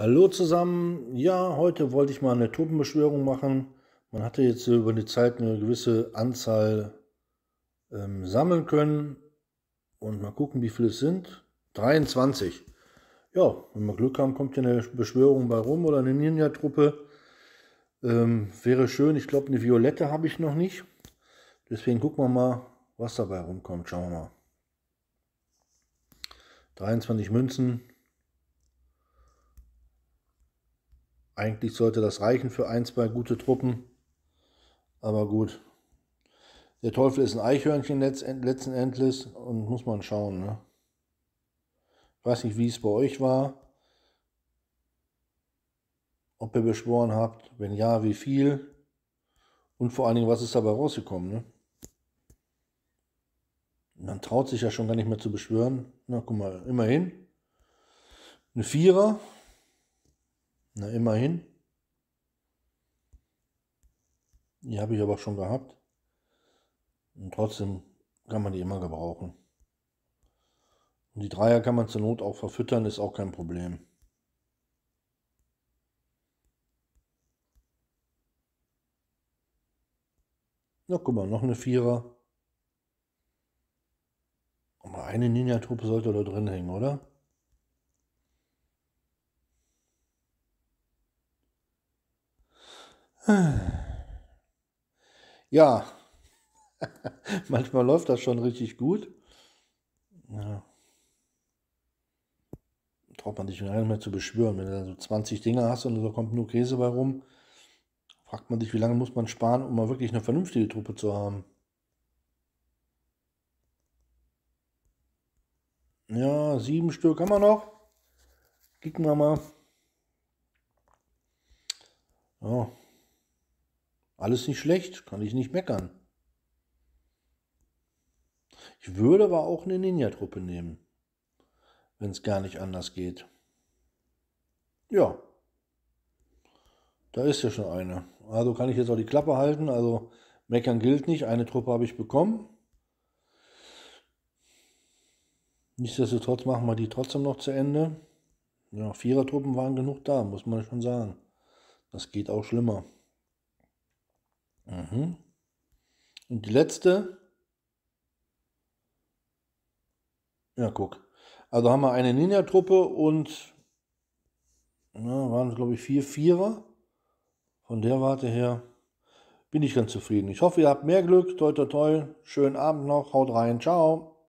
Hallo zusammen. Ja, heute wollte ich mal eine Tropenbeschwörung machen. Man hatte jetzt über die Zeit eine gewisse Anzahl ähm, sammeln können. Und mal gucken, wie viele es sind. 23. Ja, wenn wir Glück haben, kommt ja eine Beschwörung bei rum oder eine Ninja-Truppe. Ähm, wäre schön. Ich glaube, eine violette habe ich noch nicht. Deswegen gucken wir mal, was dabei rumkommt. Schauen wir mal. 23 Münzen, Eigentlich sollte das reichen für ein, zwei gute Truppen. Aber gut. Der Teufel ist ein Eichhörnchen letzten Endes und muss man schauen. Ne? Ich weiß nicht, wie es bei euch war. Ob ihr beschworen habt. Wenn ja, wie viel. Und vor allen Dingen, was ist dabei rausgekommen? Ne? Man traut sich ja schon gar nicht mehr zu beschwören. Na, guck mal, immerhin. Eine Vierer, na, immerhin. Die habe ich aber schon gehabt. Und trotzdem kann man die immer gebrauchen. Und die Dreier kann man zur Not auch verfüttern, ist auch kein Problem. Na, guck mal, noch eine Vierer. Aber eine Ninja-Truppe sollte da drin hängen, oder? Ja, manchmal läuft das schon richtig gut. Ja. Braucht man sich gar nicht mehr zu beschwören. Wenn du dann so 20 Dinge hast und da kommt nur Käse bei rum, fragt man sich, wie lange muss man sparen, um mal wirklich eine vernünftige Truppe zu haben. Ja, sieben Stück haben wir noch. Kicken wir mal. Ja, alles nicht schlecht, kann ich nicht meckern. Ich würde aber auch eine Ninja-Truppe nehmen, wenn es gar nicht anders geht. Ja, da ist ja schon eine. Also kann ich jetzt auch die Klappe halten. Also meckern gilt nicht. Eine Truppe habe ich bekommen. Nichtsdestotrotz machen wir die trotzdem noch zu Ende. Ja, Vierer-Truppen waren genug da, muss man schon sagen. Das geht auch schlimmer. Mhm. Und die letzte. Ja, guck. Also haben wir eine Ninja-Truppe und na, waren glaube ich vier Vierer. Von der Warte her bin ich ganz zufrieden. Ich hoffe, ihr habt mehr Glück. Toi, toi, toi. Schönen Abend noch. Haut rein. Ciao.